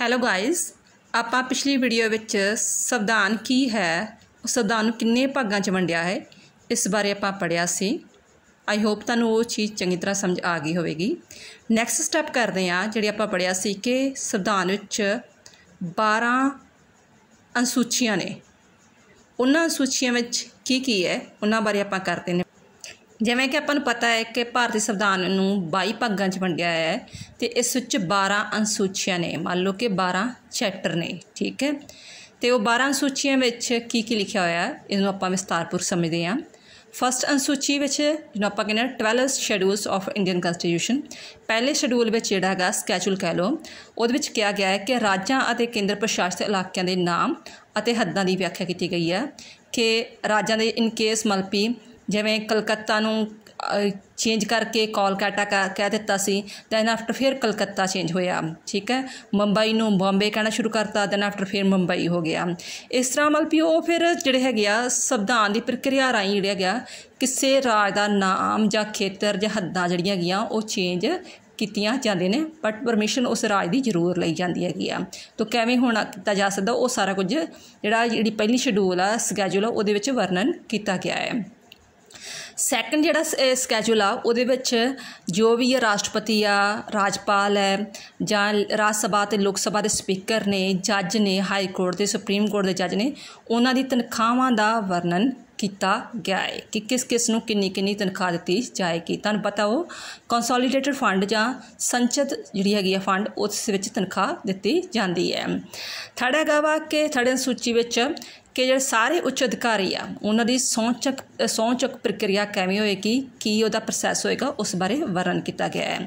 hello guys ਆਪਾਂ ਪਿਛਲੀ video ਵਿੱਚ ਸਵਿਧਾਨ ਕੀ ਹੈ ਉਹ ਸਵਿਧਾਨ ਨੂੰ ਕਿੰਨੇ ਭਾਗਾਂ 'ਚ ਵੰਡਿਆ ਹੈ ਇਸ ਬਾਰੇ ਆਪਾਂ ਪੜਿਆ ਸੀ ਆਈ ਹੋਪ ਤੁਹਾਨੂੰ ਉਹ ਚੀਜ਼ ਚੰਗੀ ਤਰ੍ਹਾਂ ਸਮਝ ਆ ਗਈ ਹੋਵੇਗੀ ਨੈਕਸਟ ਸਟੈਪ ਕਰਦੇ ਆ ਜਿਹੜੀ ਆਪਾਂ ਪੜਿਆ ਸੀ ਕਿ ਸਵਿਧਾਨ ਵਿੱਚ 12 ਅਨਸੂਚੀਆਂ ਨੇ ਉਹਨਾਂ ਸੂਚੀਆਂ ਵਿੱਚ ਕੀ ਕੀ ਹੈ ਉਹਨਾਂ ਬਾਰੇ ਆਪਾਂ ਕਰਦੇ ਨੇ ਜਿਵੇਂ ਕਿ ਆਪਾਂ ਨੂੰ ਪਤਾ ਹੈ ਕਿ ਭਾਰਤੀ ਸੰਵਿਧਾਨ ਨੂੰ 22 ਭਾਗਾਂ 'ਚ ਵੰਡਿਆ ਹੈ ਤੇ ਇਸ ਵਿੱਚ 12 ਅਨੁਸੂਚੀਆਂ ਨੇ ਮੰਨ ਲਓ ਕਿ 12 ਚੈਪਟਰ ਨੇ ਠੀਕ ਹੈ ਤੇ ਉਹ 12 ਅਨੁਸੂਚੀਆਂ ਵਿੱਚ ਕੀ ਕੀ ਲਿਖਿਆ ਹੋਇਆ ਹੈ ਇਹਨੂੰ ਆਪਾਂ ਵਿਸਤਾਰਪੂਰ ਸਮਝਦੇ ਹਾਂ ਫਸਟ ਅਨਸੂਚੀ ਵਿੱਚ ਜਿਹਨੂੰ ਆਪਾਂ ਕਹਿੰਦੇ 12 ਸ਼ੈਡਿਊਲਸ ਆਫ ਇੰਡੀਅਨ ਕਨਸਟੀਟਿਊਸ਼ਨ ਪਹਿਲੇ ਸ਼ੈਡਿਊਲ ਵਿੱਚ ਜਿਹੜਾ ਹੈਗਾ ਸਕੈਚੂਲ ਕਹਿ ਲਓ ਉਹਦੇ ਵਿੱਚ ਕਿਹਾ ਗਿਆ ਹੈ ਕਿ ਰਾਜਾਂ ਅਤੇ ਕੇਂਦਰ ਪ੍ਰਸ਼ਾਸਿਤ ਇਲਾਕਿਆਂ ਦੇ ਨਾਮ ਅਤੇ ਹੱਦਾਂ ਦੀ ਵਿਆਖਿਆ ਕੀਤੀ ਗਈ ਹੈ ਕਿ ਰਾਜਾਂ ਦੇ ਇਨ ਕੇਸ ਮਲਪੀ ਜਿਵੇਂ ਕਲਕੱਤਾ ਨੂੰ ਚੇਂਜ ਕਰਕੇ ਕੋਲਕਾਤਾ ਕਹਿ ਦਿੱਤਾ ਸੀ ਦੈਨ ਆਫਟਰ ਫਿਰ ਕਲਕੱਤਾ ਚੇਂਜ ਹੋਇਆ ਠੀਕ ਹੈ ਮੁੰਬਈ ਨੂੰ ਬੰਬੇ ਕਹਿਣਾ ਸ਼ੁਰੂ ਕਰਤਾ ਦੈਨ ਆਫਟਰ ਫਿਰ ਮੁੰਬਈ ਹੋ ਗਿਆ ਇਸ ਤਰ੍ਹਾਂ ਮਤਲਬ ਉਹ ਫਿਰ ਜਿਹੜੇ ਹੈਗੇ ਆ ਸੰਵਿਧਾਨ ਦੀ ਪ੍ਰਕਿਰਿਆ ਰਾਹੀਂ ਜਿਹੜਿਆ ਗਿਆ ਕਿਸੇ ਰਾਜ ਦਾ ਨਾਮ ਜਾਂ ਖੇਤਰ ਜਾਂ ਹੱਦਾਂ ਜਿਹੜੀਆਂ ਗਿਆ ਉਹ ਚੇਂਜ ਕੀਤੀਆਂ ਜਾਂਦੇ ਨੇ ਬਟ ਪਰਮਿਸ਼ਨ ਉਸ ਰਾਜ ਦੀ ਜ਼ਰੂਰ ਲਈ ਜਾਂਦੀ ਹੈਗੀ ਆ ਤਾਂ ਕਿਵੇਂ ਹੋਣਾ ਕੀਤਾ ਜਾ ਸਕਦਾ ਉਹ ਸਾਰਾ ਕੁਝ ਜਿਹੜਾ ਜਿਹੜੀ ਪਹਿਲੀ ਸ਼ਡਿਊਲ ਆ ਸਕੇਜੂਲ ਉਹਦੇ ਵਿੱਚ ਵਰਣਨ ਕੀਤਾ ਗਿਆ ਹੈ ਸੈਕੰਡ ਜਿਹੜਾ ਸਕੇਜੂਲ ਆ ਉਹਦੇ ਵਿੱਚ ਜੋ ਵੀ ਇਹ ਰਾਸ਼ਟਰਪਤੀ ਆ ਰਾਜਪਾਲ ਹੈ ਜਾਂ ਰਾਜ ਸਭਾ ਤੇ ਲੋਕ ਸਭਾ ਦੇ ਸਪੀਕਰ ਨੇ ਜੱਜ ਨੇ ਹਾਈ ਕੋਰਟ ਦੇ ਸੁਪਰੀਮ ਕੋਰਟ ਦੇ ਜੱਜ ਨੇ ਉਹਨਾਂ ਦੀ ਤਨਖਾਹਾਂ ਦਾ ਵਰਣਨ ਕੀਤਾ ਗਿਆ ਹੈ ਕਿ ਕਿਸ ਕਿਸ ਨੂੰ ਕਿੰਨੀ ਕਿੰਨੀ ਤਨਖਾਹ ਦਿੱਤੀ ਜਾਏਗੀ ਤੁਹਾਨੂੰ ਪਤਾ ਹੋ ਕੰਸੋਲੀਡੇਟਡ ਫੰਡ ਜਾਂ ਸੰਚਿਤ ਜਿਹੜੀ ਹੈਗੀ ਹੈ ਫੰਡ ਉਸ ਵਿੱਚ ਤਨਖਾਹ ਦਿੱਤੀ ਜਾਂਦੀ ਹੈ ਥੜਾ ਗਵਾ ਕੇ ਕਿ ਸੂਚੀ ਵਿੱਚ ਕਿ ਜਿਹੜੇ ਸਾਰੇ ਉੱਚ ਅਧਿਕਾਰੀ ਆ ਉਹਨਾਂ ਦੀ ਸੌਂਚਕ ਸੌਂਚਕ ਪ੍ਰਕਿਰਿਆ ਕਿਵੇਂ ਹੋਏਗੀ ਕੀ ਉਹਦਾ ਪ੍ਰੋਸੈਸ ਹੋਏਗਾ ਉਸ ਬਾਰੇ ਵਰਣਨ ਕੀਤਾ ਗਿਆ ਹੈ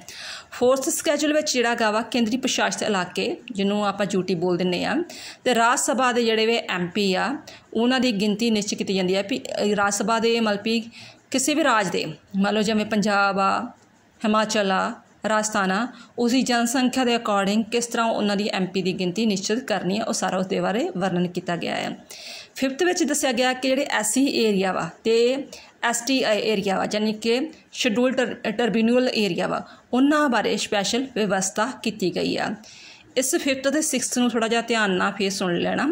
ਫੋਰਸ ਸਕੇਜੂਲ ਵਿੱਚ ਜਿਹੜਾ ਗਾਵਾ ਕੇਂਦਰੀ ਪ੍ਰਸ਼ਾਸਿਤ ਇਲਾਕੇ ਜਿਹਨੂੰ ਆਪਾਂ ਜੂਟੀ ਬੋਲ ਦਿੰਨੇ ਆ ਤੇ ਰਾਜ ਸਭਾ ਦੇ ਜਿਹੜੇ ਵੇ ਐਮਪੀ ਆ ਉਹਨਾਂ ਦੀ ਗਿਣਤੀ ਨਿਸ਼ਚਿਤ ਕੀਤੀ ਜਾਂਦੀ ਹੈ ਕਿ ਰਾਜ ਸਭਾ ਦੇ ਮਲਪੀ ਕਿਸੇ ਵੀ ਰਾਜ ਦੇ ਮੰਨ ਲਓ ਜਿਵੇਂ ਪੰਜਾਬ ਆ ਹਿਮਾਚਲ ਆ ਆ ਉਸੀ ਜਨਸੰਖਿਆ ਦੇ ਅਕੋਰਡਿੰਗ ਕਿਸ ਤਰ੍ਹਾਂ ਉਹਨਾਂ ਦੀ ਐਮਪੀ ਦੀ ਗਿਣਤੀ ਨਿਸ਼ਚਿਤ ਕਰਨੀ ਹੈ ਉਹ ਸਾਰਾ ਉਸ ਦੇ ਬਾਰੇ ਵਰਣਨ ਕੀਤਾ ਗਿਆ ਹੈ ਫਿਫਥ ਵਿੱਚ ਦੱਸਿਆ ਗਿਆ ਕਿ ਜਿਹੜੇ ਐਸਸੀ ਏਰੀਆ ਵਾ ਤੇ ਐਸਟੀ ਏਰੀਆ ਵਾ ਯਾਨੀ ਕਿ ਸ਼ਡਿਊਲ ਟਰਬਿਨਿਊਲ ਏਰੀਆ ਵਾ ਉਹਨਾਂ ਬਾਰੇ ਸਪੈਸ਼ਲ ਵਿਵਸਥਾ ਕੀਤੀ ਗਈ ਆ ਇਸ ਫਿਫਥ ਤੇ 6th ਨੂੰ ਥੋੜਾ ਜਿਹਾ ਧਿਆਨ ਨਾਲ ਫੇਰ ਸੁਣ ਲੈਣਾ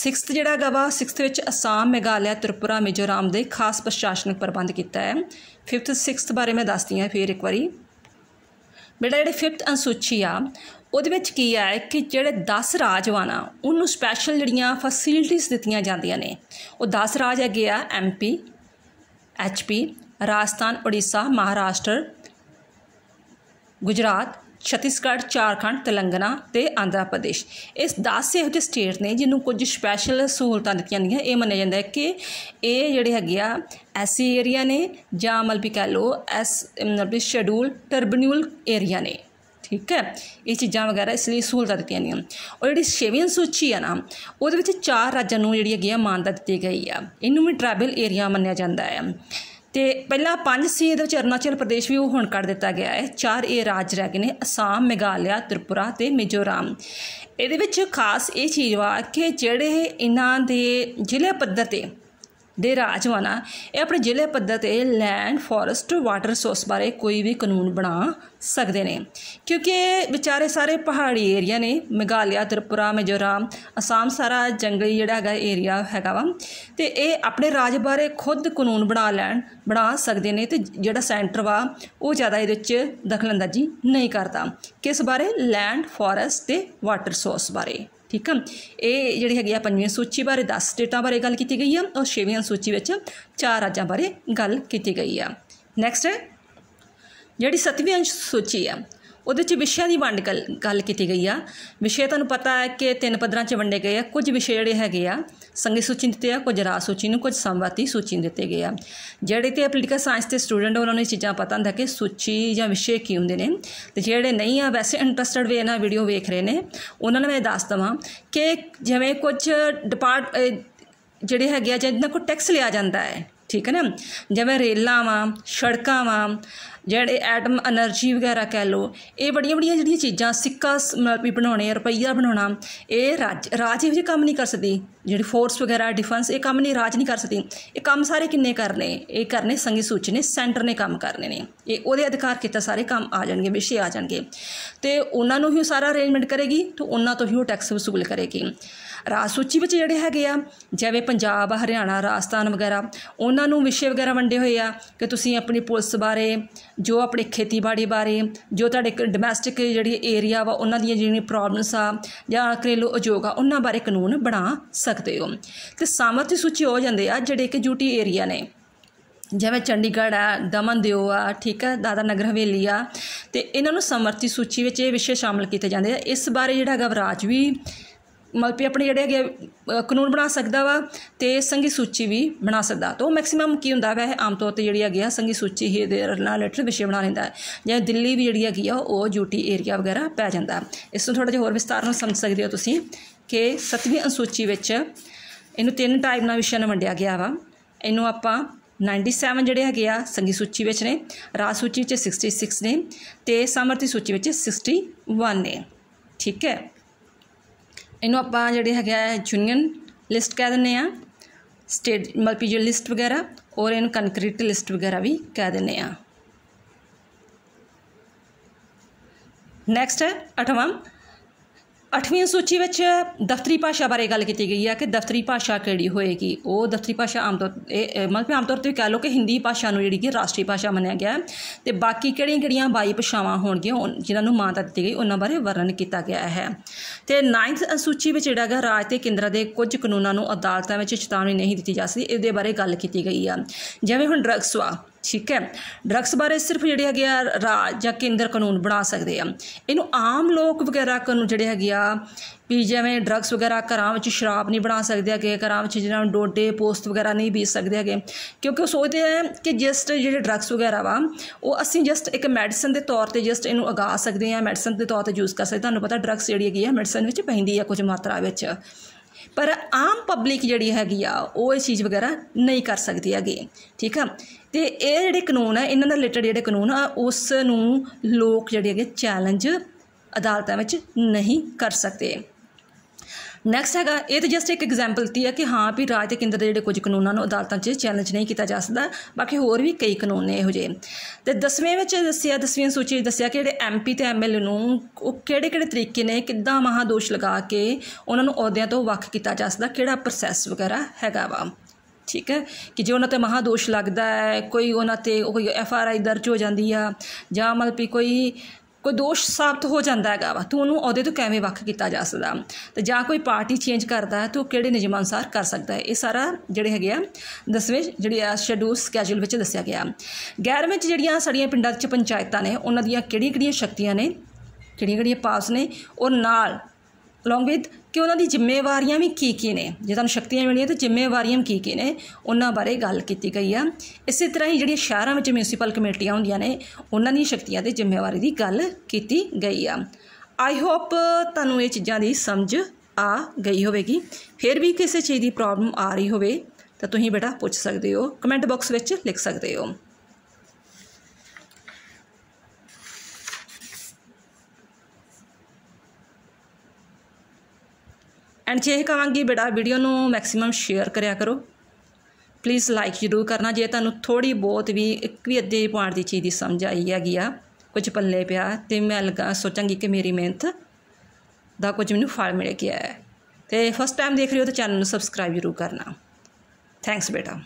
6th ਜਿਹੜਾ ਗਵਾ 6th ਵਿੱਚ ਅਸਾਮ ਮੇਘਾਲਿਆ ਤ੍ਰਿਪੁਰਾ ਮਿਜ਼ੋਰਾਮ ਦੇ ਖਾਸ ਪ੍ਰਸ਼ਾਸਨਿਕ ਪ੍ਰਬੰਧ ਕੀਤਾ ਹੈ ਫਿਫਥ 6th ਬਾਰੇ ਮੈਂ ਦੱਸਦੀ ਹਾਂ ਫੇਰ ਇੱਕ ਵਾਰੀ ਬੇਟਾ ਜਿਹੜੇ 5th ਅਨਸੂਚੀ ਆ ਉਹਦੇ ਵਿੱਚ ਕੀ ਆ ਕਿ ਜਿਹੜੇ 10 ਰਾਜ ਵਾਣਾ ਉਹਨੂੰ ਸਪੈਸ਼ਲ ਜਿਹੜੀਆਂ ਫੈਸਿਲਿਟੀਆਂ ਦਿੱਤੀਆਂ ਜਾਂਦੀਆਂ ਨੇ ਉਹ 10 ਰਾਜ ਹੈਗੇ ਆ ਐਮਪੀ ਐਚਪੀ ਰਾਜਸਥਾਨ ਓਡੀਸ਼ਾ ਮਹਾਰਾਸ਼ਟਰ ਗੁਜਰਾਤ ਛਤੀਸਗੜ੍ਹ ਝਾਰਖੰਡ ਤੇਲੰਗਾਨਾ ਤੇ ਆਂਧਰਾ ਪ੍ਰਦੇਸ਼ ਇਸ 10 ਇਹੋ ਜਿਹੇ ਸਟੇਟ ਨੇ ਜਿਹਨੂੰ ਕੁਝ ਸਪੈਸ਼ਲ ਸਹੂਲਤਾਂ ਦਿੱਤੀਆਂ ਜਾਂਦੀਆਂ ਇਹ ਮੰਨਿਆ ਜਾਂਦਾ ਹੈ ਕਿ ਇਹ ਜਿਹੜੇ ਹੈਗੇ ਆ ਐਸਸੀ ਏਰੀਆ ਨੇ ਜਾਂ ਮਤਲਬ ਕਹ ਲੋ ਐਸ ਮਤਲਬ ਸ਼ੈਡਿਊਲ ਟਰਬਨਿਊਲ ਏਰੀਆ ਨੇ ਠੀਕ ਹੈ ਇਹ ਚੀਜ਼ਾਂ ਵਗੈਰਾ ਇਸ ਲਈ ਸਹੂਲਤਾਂ ਦਿੱਤੀਆਂ ਨੇ ਔਰ ਜਿਹੜੀ ਛੇਵੀਂ ਸੂਚੀ ਆ ਨਾ ਉਹਦੇ ਵਿੱਚ ਚਾਰ ਰਾਜਾਂ ਨੂੰ ਜਿਹੜੀ ਹੈਗੀ ਆ ਮਾਨਤਾ ਦਿੱਤੀ ਗਈ ਆ ਇਹਨੂੰ ਵੀ ਟ੍ਰੈਵਲ ਏਰੀਆ ਮੰਨਿਆ ਜਾਂਦਾ ਹੈ ਤੇ ਪਹਿਲਾਂ 5 ਸੀ ਦੇ ਵਿੱਚ ਅਰੁਣਾਚਲ ਪ੍ਰਦੇਸ਼ ਵੀ ਉਹ ਹੁਣ ਕੱਢ ਦਿੱਤਾ ਗਿਆ ਹੈ ਚਾਰ ਇਹ ਰਾਜ ਰਹਿ ਗਏ ਨੇ ਅਸਾਮ ਮੇਘਾਲਿਆ ਤ੍ਰਿਪੁਰਾ ਤੇ ਮਿਜ਼ੋਰਮ ਇਹਦੇ ਵਿੱਚ ਖਾਸ ਇਹ ਚੀਜ਼ ਵਾ ਕਿ ਜਿਹੜੇ ਇਹਨਾਂ ਦੇ ਜ਼ਿਲ੍ਹੇ ਪੱਧਰ ਤੇ ਦੇ ਰਾਜਵਾਨਾ ਇਹ ਆਪਣੇ ਜ਼ਿਲ੍ਹੇ ਪੱਧਰ ਤੇ ਲੈਂਡ ਫੋਰੈਸਟ ਵਾਟਰ ਸੋਰਸ ਬਾਰੇ ਕੋਈ ਵੀ ਕਾਨੂੰਨ ਬਣਾ ਸਕਦੇ ਨੇ ਕਿਉਂਕਿ ਵਿਚਾਰੇ ਸਾਰੇ ਪਹਾੜੀ ਏਰੀਆ ਨੇ ਮਗਾਲਿਆ ਤ੍ਰਿਪੁਰਾ ਮਿਜ਼ੋਰਮ ਅਸਾਮ ਸਾਰਾ ਜੰਗਲੀ ਜਿਹੜਾ ਹੈਗਾ ਏਰੀਆ ਹੈਗਾ ਵਾ ਤੇ ਇਹ ਆਪਣੇ ਰਾਜ ਬਾਰੇ ਖੁਦ ਕਾਨੂੰਨ ਬਣਾ ਲੈਣ ਬਣਾ ਸਕਦੇ ਨੇ ਤੇ ਜਿਹੜਾ ਸੈਂਟਰ ਵਾ ਉਹ ਜ਼ਿਆਦਾ ਇਹਦੇ ਵਿੱਚ ਦਖਲਅੰਦਾਜ਼ੀ ਨਹੀਂ ਕਰਦਾ ਕਿਸ ਬਾਰੇ ਲੈਂਡ ਫੋਰੈਸਟ ਤੇ ਵਾਟਰ ਸੋਰਸ ਬਾਰੇ ਠੀਕ ਆ ਇਹ ਜਿਹੜੀ ਹੈਗੀ ਆ ਪੰਜਵੀਂ ਸੂਚੀ ਬਾਰੇ 10 ਸਟੇਟਾਂ ਬਾਰੇ ਗੱਲ ਕੀਤੀ ਗਈ ਆ ਔਰ ਛੇਵੀਂ ਸੂਚੀ ਵਿੱਚ ਚਾਰ ਰਾਜਾਂ ਬਾਰੇ ਗੱਲ ਕੀਤੀ ਗਈ ਆ ਨੈਕਸਟ ਜਿਹੜੀ ਸਤਵੀਂ ਸੂਚੀ ਆ ਉਹਦੇ 'ਚ ਵਿਸ਼ਿਆਂ ਦੀ ਵੰਡ ਗੱਲ ਕੀਤੀ ਗਈ ਆ ਵਿਸ਼ੇ ਤੁਹਾਨੂੰ ਪਤਾ ਹੈ ਕਿ ਤਿੰਨ ਪਦਰਾਂ 'ਚ ਵੰਡੇ ਗਏ ਆ ਕੁਝ ਵਿਸ਼ੇ ਜਿਹੜੇ ਹੈਗੇ ਆ ਸੰਗੀ ਸੂਚੀ ਦਿੱਤੇ ਆ ਕੁਝ ਰਾਸ ਸੂਚੀ ਨੂੰ ਕੁਝ ਸੰਵਾਤੀ ਸੂਚੀ ਦਿੱਤੇ ਗਏ ਆ ਜਿਹੜੇ ਤੇ ਪੋਲੀਟੀਕਲ ਸਾਇੰਸ ਦੇ ਸਟੂਡੈਂਟ ਉਹਨਾਂ ਨੂੰ ਇਹ ਚੀਜ਼ਾਂ ਪਤਾ ਹੁੰਦਾ ਕਿ ਸੂਚੀ ਜਾਂ ਵਿਸ਼ੇ ਕੀ ਹੁੰਦੇ ਨੇ ਤੇ ਜਿਹੜੇ ਨਹੀਂ ਆ ਵੈਸੇ ਇੰਟਰਸਟਿਡ ਵੇ ਨਾਲ ਵੀਡੀਓ ਵੇਖ ਰਹੇ ਨੇ ਉਹਨਾਂ ਨੂੰ ਮੈਂ ਦੱਸ ਦਵਾਂ ਕਿ ਜਿਵੇਂ ਕੁਝ ਡਿਪਾਰਟ ਜਿਹੜੇ ਹੈਗੇ ਆ ਜਿਹਨਾਂ ਕੋਲ ਟੈਕਸ ਲਿਆ ਜਾਂਦਾ ਹੈ ਠੀਕ ਹੈ ਨਾ ਜਿਵੇਂ ਰੇਲਾਂ ਵਾਂ ਸੜਕਾਂ ਵਾਂ ਜਿਹੜੇ ਐਟਮ એનર્ਜੀ ਵਗੈਰਾ ਕਹਿ ਲੋ ਇਹ ਬੜੀਆਂ ਬੜੀਆਂ ਜਿਹੜੀਆਂ ਚੀਜ਼ਾਂ ਸਿੱਕਾ ਵੀ ਬਣਾਉਣੇ ਰੁਪਈਆ ਬਣਾਉਣਾ ਇਹ ਰਾਜ ਰਾਜ ਇਹ ਕੰਮ ਨਹੀਂ ਕਰ ਸਕਦੀ ਜਿਹੜੀ ਫੋਰਸ ਵਗੈਰਾ ਡਿਫੈਂਸ ਇਹ ਕੰਮ ਨਹੀਂ ਰਾਜ ਨਹੀਂ ਕਰ ਸਕਦੀ ਇਹ ਕੰਮ ਸਾਰੇ ਕਿੰਨੇ ਕਰਨੇ ਇਹ ਕਰਨੇ ਸੰਗੀ ਸੂਚਨੇ ਨੇ ਸੈਂਟਰ ਨੇ ਕੰਮ ਕਰਨੇ ਨੇ ਇਹ ਉਹਦੇ ਅਧਿਕਾਰ ਕੀਤਾ ਸਾਰੇ ਕੰਮ ਆ ਜਾਣਗੇ ਵਿਸ਼ੇ ਆ ਜਾਣਗੇ ਤੇ ਉਹਨਾਂ ਨੂੰ ਹੀ ਸਾਰਾ ਅਰੇਂਜਮੈਂਟ ਕਰੇਗੀ ਤੇ ਉਹਨਾਂ ਤੋਂ ਹੀ ਉਹ ਟੈਕਸ ਵਸੂਲ ਕਰੇਗੀ ਰਾਜ ਸੂਚੀ ਵਿੱਚ ਜਿਹੜੇ ਹੈਗੇ ਆ ਜਿਵੇਂ ਪੰਜਾਬ ਹਰਿਆਣਾ ਰਾਜਸਥਾਨ ਵਗੈਰਾ ਉਹਨਾਂ ਨੂੰ ਵਿਸ਼ੇ ਵਗੈਰਾ ਵੰਡੇ ਹੋਏ ਆ ਕਿ ਤੁਸੀਂ ਆਪਣੀ ਪੁਲਿਸ ਬਾਰੇ ਜੋ ਆਪਣੇ ਖੇਤੀਬਾੜੀ ਬਾਰੇ ਜੋ ਤੁਹਾਡੇ ਡੋਮੈਸਟਿਕ ਜਿਹੜੀ ਏਰੀਆ ਵਾ ਉਹਨਾਂ ਦੀਆਂ ਜਿਹੜੀਆਂ ਪ੍ਰੋਬਲਮਸ ਆ ਜਾਂ ਅਕਰੇਲੋ ਉਦਯੋਗ ਆ ਉਹਨਾਂ ਬਾਰੇ ਕਾਨੂੰਨ ਬਣਾ ਸਕਦੇ ਹੋ ਤੇ ਸਮਰਥ ਸੂਚੀ ਹੋ ਜਾਂਦੇ ਆ ਜਿਹੜੇ ਕਿ ਡਿਊਟੀ ਏਰੀਆ ਨੇ ਜਿਵੇਂ ਚੰਡੀਗੜ੍ਹ ਆ ਦਮਨ ਦਿਓ ਆ ਠੀਕ ਹੈ ਦਾਦਾ ਨਗਰ ਹਵੇਲੀ ਆ ਤੇ ਇਹਨਾਂ ਨੂੰ ਸਮਰਥੀ ਸੂਚੀ ਵਿੱਚ ਇਹ ਵਿਸ਼ੇ ਸ਼ਾਮਲ ਕੀਤੇ ਜਾਂਦੇ ਆ ਇਸ ਬਾਰੇ ਜਿਹੜਾ ਹੈਗਾ ਵਿਰਾਜ ਵੀ ਮਤਲਬ ਕਿ ਆਪਣੇ ਜਿਹੜੇ ਹੈਗੇ ਕਾਨੂੰਨ ਬਣਾ ਸਕਦਾ ਵਾ ਤੇ ਸੰਗੀ ਸੂਚੀ ਵੀ ਬਣਾ ਸਕਦਾ ਤਾਂ ਉਹ ਮੈਕਸਿਮਮ ਕੀ ਹੁੰਦਾ ਵੈ ਆਮ ਤੌਰ ਤੇ ਜਿਹੜੀ ਹੈਗੀ ਆ ਸੰਗੀ ਸੂਚੀ ਹੀ ਦੇ ਨਾਲ ਲੈਟਰ ਵਿਸ਼ੇ ਬਣਾ ਲੈਂਦਾ ਹੈ ਦਿੱਲੀ ਵੀ ਜਿਹੜੀ ਹੈਗੀ ਆ ਉਹ ਯੂਟੀ ਏਰੀਆ ਵਗੈਰਾ ਪੈ ਜਾਂਦਾ ਇਸ ਨੂੰ ਥੋੜਾ ਜਿਹਾ ਹੋਰ ਵਿਸਤਾਰ ਨਾਲ ਸਮਝ ਸਕਦੇ ਹੋ ਤੁਸੀਂ ਕਿ 7ਵੀਂ ਅਨੁਸੂਚੀ ਵਿੱਚ ਇਹਨੂੰ ਤਿੰਨ ਟਾਈਪ ਨਾਲ ਵਿਸ਼ਿਆਂ ਨਾਲ ਵੰਡਿਆ ਗਿਆ ਵਾ ਇਹਨੂੰ ਆਪਾਂ 97 ਜਿਹੜੇ ਹੈਗੇ ਆ ਸੰਗੀ ਸੂਚੀ ਵਿੱਚ ਨੇ ਰਾਜ ਸੂਚੀ ਵਿੱਚ 66 ਨੇ ਤੇ ਸਮਰਤੀ ਸੂਚੀ ਵਿੱਚ 61 ਨੇ ਠੀਕ ਹੈ ਇਹਨੂੰ ਆਪਾਂ ਜਿਹੜੇ ਹੈਗਾ ਯੂਨੀਅਨ ਲਿਸਟ ਕਹਿ ਦਿੰਨੇ ਆ ਸਟੇਟ ਜੋ ਲਿਸਟ ਵਗੈਰਾ ਔਰ ਇਹਨੂੰ ਕੰਕਰੀਟ ਲਿਸਟ ਵਗੈਰਾ ਵੀ ਕਹਿ ਦਿੰਨੇ ਆ ਨੈਕਸਟ ਹੈ ਅਠਵਾਂ ਅਠਵੀਂ ਸੂਚੀ ਵਿੱਚ ਦਫ਼ਤਰੀ ਭਾਸ਼ਾ ਬਾਰੇ ਗੱਲ ਕੀਤੀ ਗਈ ਹੈ ਕਿ ਦਫ਼ਤਰੀ ਭਾਸ਼ਾ ਕਿਹੜੀ ਹੋਏਗੀ ਉਹ ਦਫ਼ਤਰੀ ਭਾਸ਼ਾ ਆਮ ਤੌਰ ਤੇ ਮਤਲਬ ਆਮ ਤੌਰ ਤੇ ਕਹ ਲੋ ਕਿ ਹਿੰਦੀ ਭਾਸ਼ਾ ਨੂੰ ਜਿਹੜੀ ਕਿ ਰਾਸ਼ਟਰੀ ਭਾਸ਼ਾ ਮੰਨਿਆ ਗਿਆ ਤੇ ਬਾਕੀ ਕਿਹੜੀਆਂ-ਕਿਹੜੀਆਂ ਬਾਈ ਭਾਸ਼ਾਵਾਂ ਹੋਣਗੀਆਂ ਜਿਨ੍ਹਾਂ ਨੂੰ ਮਾਨਤਾ ਦਿੱਤੀ ਗਈ ਉਹਨਾਂ ਬਾਰੇ ਵਰਣਨ ਕੀਤਾ ਗਿਆ ਹੈ ਤੇ 9th ਸੂਚੀ ਵਿੱਚ ਜਿਹੜਾ ਹੈਗਾ ਰਾਜ ਤੇ ਕੇਂਦਰ ਦੇ ਕੁਝ ਕਾਨੂੰਨਾਂ ਨੂੰ ਅਦਾਲਤਾਂ ਵਿੱਚ ਚੇਤਾਵਨੀ ਨਹੀਂ ਦਿੱਤੀ ਜਾ ਸਕਦੀ ਇਸ ਦੇ ਬਾਰੇ ਗੱਲ ਕੀਤੀ ਗਈ ਆ ਜਿਵੇਂ ਹੁਣ ਡਰੱਗਸ ਵਾ ਠੀਕ ਹੈ ਡਰੱਗਸ ਬਾਰੇ ਸਿਰਫ ਜਿਹੜੇ ਹੈਗੇ ਆ ਰਾਜ ਜਾਂ ਕੇਂਦਰ ਕਾਨੂੰਨ ਬਣਾ ਸਕਦੇ ਆ ਇਹਨੂੰ ਆਮ ਲੋਕ ਵਗੈਰਾ ਕਾਨੂੰਨ ਜਿਹੜੇ ਹੈਗੇ ਆ ਵੀ ਜਿਵੇਂ ਡਰੱਗਸ ਵਗੈਰਾ ਘਰਾਂ ਵਿੱਚ ਸ਼ਰਾਬ ਨਹੀਂ ਬਣਾ ਸਕਦੇ ਹੈਗੇ ਘਰਾਂ ਵਿੱਚ ਜਿਹੜਾ ਡੋਡੇ ਪੋਸਟ ਵਗੈਰਾ ਨਹੀਂ ਵੇਚ ਸਕਦੇ ਹੈਗੇ ਕਿਉਂਕਿ ਉਹ ਸੋਚਦੇ ਆ ਕਿ ਜਸਟ ਜਿਹੜੇ ਡਰੱਗਸ ਵਗੈਰਾ ਵਾ ਉਹ ਅਸੀਂ ਜਸਟ ਇੱਕ ਮੈਡੀਸਨ ਦੇ ਤੌਰ ਤੇ ਜਸਟ ਇਹਨੂੰ ਅਗਾ ਸਕਦੇ ਆ ਮੈਡੀਸਨ ਦੇ ਤੌਰ ਤੇ ਯੂਜ਼ ਕਰ ਸਕਦੇ ਤੁਹਾਨੂੰ ਪਤਾ ਡਰੱਗਸ ਜਿਹੜੀ ਹੈਗੀ ਆ ਮੈਡੀਸਨ ਵਿੱਚ ਪੈਂਦੀ ਆ ਕੁਝ ਮਾਤਰਾ ਵਿੱਚ ਪਰ ਆਮ ਪਬਲਿਕ ਜਿਹੜੀ ਹੈਗੀ ਆ ਉਹ ਇਹ ਚੀਜ਼ ਵਗੈਰਾ ਨਹੀਂ ਕਰ ਸਕਦੀ ਹੈਗੀ ਠੀਕ ਆ ਤੇ ਇਹ ਜਿਹੜੇ ਕਾਨੂੰਨ ਆ ਇਹਨਾਂ ਦਾ ਰਿਲੇਟਡ ਜਿਹੜੇ ਕਾਨੂੰਨ ਆ ਉਸ ਨੂੰ ਲੋਕ ਜਿਹੜੇ ਹੈਗੇ ਚੈਲੰਜ ਅਦਾਲਤਾਂ ਵਿੱਚ ਨਹੀਂ ਕਰ ਸਕਦੇ ਨੈਕਸਟ ਹੈਗਾ ਇਹ ਤਾਂ ਜਸਟ ਇੱਕ ਐਗਜ਼ਾਮਪਲ ਤੀ ਹੈ ਕਿ ਹਾਂ ਵੀ ਰਾਜ ਤੇ ਕੇਂਦਰ ਦੇ ਜਿਹੜੇ ਕੁਝ ਕਾਨੂੰਨਾਂ ਨੂੰ ਅਦਾਲਤਾਂ 'ਚ ਚੈਲੰਜ ਨਹੀਂ ਕੀਤਾ ਜਾ ਸਕਦਾ ਬਾਕੀ ਹੋਰ ਵੀ ਕਈ ਕਾਨੂੰਨ ਨੇ ਇਹੋ ਜਿਹੇ ਤੇ 10ਵੇਂ ਵਿੱਚ ਦੱਸਿਆ 10ਵੀਂ ਸੂਚੀ ਵਿੱਚ ਦੱਸਿਆ ਕਿ ਜਿਹੜੇ ਐਮਪੀ ਤੇ ਐਮਐਲਏ ਨੂੰ ਉਹ ਕਿਹੜੇ-ਕਿਹੜੇ ਤਰੀਕੇ ਨੇ ਕਿੱਦਾਂ ਮਹਾਦੋਸ਼ ਲਗਾ ਕੇ ਉਹਨਾਂ ਨੂੰ ਅਹੁਦਿਆਂ ਤੋਂ ਵੱਖ ਕੀਤਾ ਜਾ ਸਕਦਾ ਕਿਹੜਾ ਪ੍ਰੋਸੈਸ ਵਗੈਰਾ ਹੈਗਾ ਵਾ ਠੀਕ ਹੈ ਕਿ ਜੇ ਉਹਨਾਂ ਤੇ ਮਹਾਦੋਸ਼ ਲੱਗਦਾ ਹੈ ਕੋਈ ਉਹਨਾਂ ਤੇ ਕੋਈ ਐਫ ਆਰ ਆਈ ਦਰਜ ਹੋ ਜਾਂਦੀ ਆ ਜਾਂ ਮਲਪੀ ਕੋਈ ਕੋਈ ਦੋਸ਼ ਸਾਬਤ ਹੋ ਜਾਂਦਾ ਹੈਗਾ ਵਾ ਤੂੰ ਉਹਨੂੰ ਉਹਦੇ ਤੋਂ ਕਿਵੇਂ ਵੱਖ ਕੀਤਾ ਜਾ ਸਕਦਾ ਤੇ ਜਾਂ ਕੋਈ ਪਾਰਟੀ ਚੇਂਜ ਕਰਦਾ ਤੂੰ ਕਿਹੜੇ ਨਿਯਮ ਅਨੁਸਾਰ ਕਰ ਸਕਦਾ ਹੈ ਇਹ ਸਾਰਾ ਜਿਹੜੇ ਹੈਗੇ ਆ ਦਸਵੇਂ ਜਿਹੜੇ ਆ ਸ਼ੈਡਿਊਲ ਸਕੇਜੂਲ ਵਿੱਚ ਦੱਸਿਆ ਗਿਆ ਗੈਰ ਵਿੱਚ ਜਿਹੜੀਆਂ ਸਾਡੀਆਂ ਪਿੰਡਾਂ 'ਚ ਪੰਚਾਇਤਾਂ ਨੇ ਉਹਨਾਂ ਦੀਆਂ ਕਿਹੜੀਆਂ-ਕਿਹੜੀਆਂ ਸ਼ਕਤੀਆਂ ਨੇ ਕਿਹੜੀਆਂ-ਕਿਹੜੀਆਂ ਪਾਸ ਨੇ ਔਰ ਨਾਲ ਅਲੋਂਗ ਵਿਦ ਕਿ ਉਹਨਾਂ ਦੀ ਜ਼ਿੰਮੇਵਾਰੀਆਂ ਵੀ ਕੀ ਕੀ ਨੇ ਜੇ ਤੁਹਾਨੂੰ ਸ਼ਕਤੀਆਂ ਮਿਲੀਆਂ ਤਾਂ ਜ਼ਿੰਮੇਵਾਰੀਆਂ ਕੀ ਕੀ ਨੇ ਉਹਨਾਂ ਬਾਰੇ ਗੱਲ ਕੀਤੀ ਗਈ ਆ ਇਸੇ ਤਰ੍ਹਾਂ ਹੀ ਜਿਹੜੀਆਂ ਸ਼ਹਿਰਾਂ ਵਿੱਚ ਮਿਊਨਿਸਪਲ ਕਮੇਟੀਆਂ ਹੁੰਦੀਆਂ ਨੇ ਉਹਨਾਂ ਦੀਆਂ ਸ਼ਕਤੀਆਂ ਤੇ ਜ਼ਿੰਮੇਵਾਰੀ ਦੀ ਗੱਲ ਕੀਤੀ ਗਈ ਆ ਆਈ ਹੋਪ ਤੁਹਾਨੂੰ ਇਹ ਚੀਜ਼ਾਂ ਦੀ ਸਮਝ ਆ ਗਈ ਹੋਵੇਗੀ ਫਿਰ ਵੀ ਕਿਸੇ ਚੀਜ਼ ਦੀ ਪ੍ਰੋਬਲਮ ਆ ਰਹੀ ਹੋਵੇ ਤਾਂ ਤੁਸੀਂ ਬੇਟਾ ਪੁੱਛ ਸਕਦੇ ਹੋ ਕਮੈਂਟ ਬਾਕਸ ਵਿੱਚ ਲਿਖ ਸਕਦੇ ਹੋ ਐਂਡ ਜੇ ਇਹ ਕਹਾਂਗੀ ਬੇਟਾ ਵੀਡੀਓ ਨੂੰ ਮੈਕਸਿਮਮ ਸ਼ੇਅਰ ਕਰਿਆ ਕਰੋ ਪਲੀਜ਼ ਲਾਈਕ ਜ਼ਰੂਰ ਕਰਨਾ ਜੇ ਤੁਹਾਨੂੰ ਥੋੜੀ ਬਹੁਤ ਵੀ ਇੱਕ ਵੀ ਅੱਧੇ ਪੁਆਇੰਟ ਦੀ ਚੀਜ਼ ਦੀ ਸਮਝ ਆਈ ਹੈਗੀ ਆ ਕੁਝ ਪੱਲੇ ਪਿਆ ਤੇ ਮੈਂ ਲਗਾ ਸੋਚਾਂਗੀ ਕਿ ਮੇਰੀ ਮਿਹਨਤ ਦਾ ਕੁਝ ਮੈਨੂੰ ਫਲ ਮਿਲ ਗਿਆ ਹੈ ਤੇ ਫਸਟ ਟਾਈਮ ਦੇਖ ਰਹੇ ਹੋ ਤਾਂ ਚੈਨਲ ਨੂੰ ਸਬਸਕ੍ਰਾਈਬ ਜ਼ਰੂਰ ਕਰਨਾ ਥੈਂਕਸ ਬੇਟਾ